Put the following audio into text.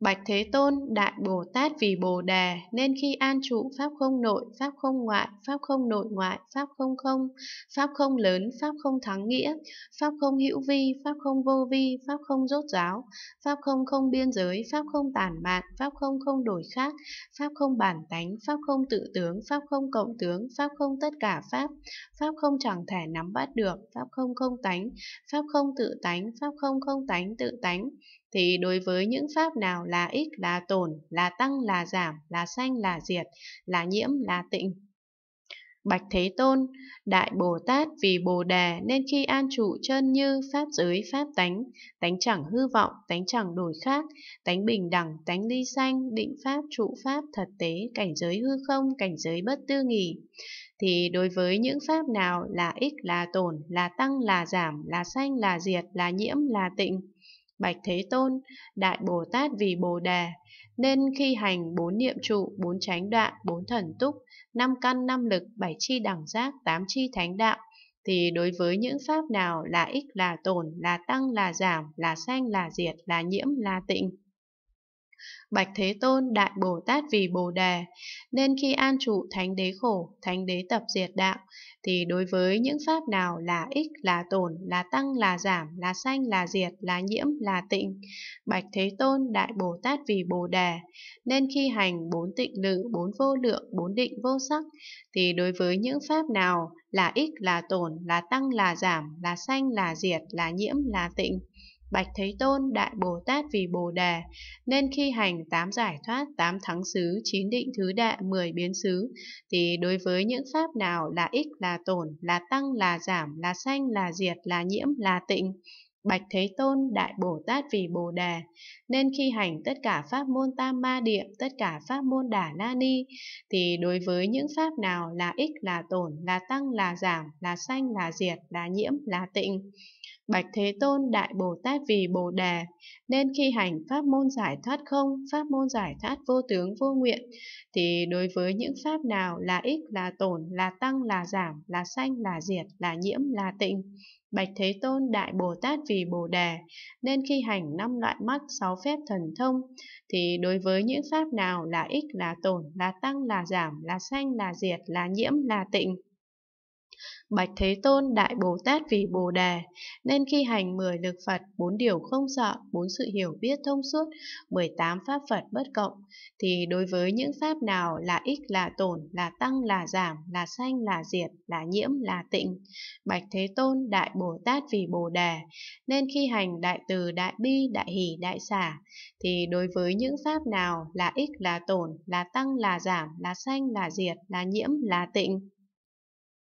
Bạch Thế Tôn, Đại Bồ Tát vì Bồ Đề, nên khi an trụ Pháp không nội, Pháp không ngoại, Pháp không nội ngoại, Pháp không không, Pháp không lớn, Pháp không thắng nghĩa, Pháp không hữu vi, Pháp không vô vi, Pháp không rốt giáo, Pháp không không biên giới, Pháp không tản mạn, Pháp không không đổi khác, Pháp không bản tánh, Pháp không tự tướng, Pháp không cộng tướng, Pháp không tất cả Pháp, Pháp không chẳng thể nắm bắt được, Pháp không không tánh, Pháp không tự tánh, Pháp không không tánh tự tánh, thì đối với những pháp nào là ích là tổn, là tăng là giảm, là sanh là diệt, là nhiễm là tịnh. Bạch Thế Tôn, Đại Bồ Tát vì Bồ Đề nên khi an trụ chân như pháp giới pháp tánh, tánh chẳng hư vọng, tánh chẳng đổi khác, tánh bình đẳng, tánh ly sanh, định pháp trụ pháp thật tế, cảnh giới hư không, cảnh giới bất tư nghỉ. Thì đối với những pháp nào là ích là tổn, là tăng là giảm, là sanh là diệt, là nhiễm là tịnh, Bạch Thế Tôn, Đại Bồ Tát vì Bồ Đà, nên khi hành bốn niệm trụ, bốn chánh đoạn, bốn thần túc, năm căn, năm lực, bảy chi đẳng giác, tám chi thánh đạo, thì đối với những pháp nào là ích, là tổn, là tăng, là giảm, là sanh, là diệt, là nhiễm, là tịnh, Bạch Thế Tôn Đại Bồ Tát vì Bồ Đề, nên khi an trụ thánh đế khổ, thánh đế tập diệt đạo, thì đối với những pháp nào là ích, là tổn, là tăng, là giảm, là sanh, là diệt, là nhiễm, là tịnh, Bạch Thế Tôn Đại Bồ Tát vì Bồ Đề, nên khi hành bốn tịnh lự, bốn vô lượng, bốn định vô sắc, thì đối với những pháp nào là ích, là tổn, là tăng, là giảm, là sanh, là diệt, là nhiễm, là tịnh, Bạch Thế Tôn Đại Bồ Tát vì Bồ đề nên khi hành tám giải thoát, tám thắng xứ, chín định thứ đạ, mười biến xứ, thì đối với những pháp nào là ích, là tổn, là tăng, là giảm, là sanh, là diệt, là nhiễm, là tịnh, Bạch Thế Tôn Đại Bồ Tát Vì Bồ Đề, nên khi hành tất cả pháp môn tam ma địa, tất cả pháp môn đà la ni, thì đối với những pháp nào là ích, là tổn, là tăng, là giảm, là sanh, là diệt, là nhiễm, là tịnh, Bạch Thế Tôn Đại Bồ Tát Vì Bồ Đề, nên khi hành pháp môn giải thoát không, pháp môn giải thoát vô tướng vô nguyện, thì đối với những pháp nào là ích, là tổn, là tăng, là giảm, là sanh, là diệt, là nhiễm, là tịnh, Bạch Thế Tôn Đại Bồ Tát vì Bồ đề nên khi hành năm loại mắt sáu phép thần thông, thì đối với những pháp nào là ích, là tổn, là tăng, là giảm, là sanh, là diệt, là nhiễm, là tịnh, Bạch Thế Tôn Đại Bồ Tát vì Bồ Đề, nên khi hành 10 lực Phật, bốn điều không sợ, bốn sự hiểu biết thông suốt, 18 pháp Phật bất cộng, thì đối với những pháp nào là ích, là tổn, là tăng, là giảm, là sanh, là diệt, là nhiễm, là tịnh. Bạch Thế Tôn Đại Bồ Tát vì Bồ Đề, nên khi hành đại từ, đại bi, đại hỷ, đại xả, thì đối với những pháp nào là ích, là tổn, là tăng, là giảm, là sanh, là diệt, là nhiễm, là tịnh.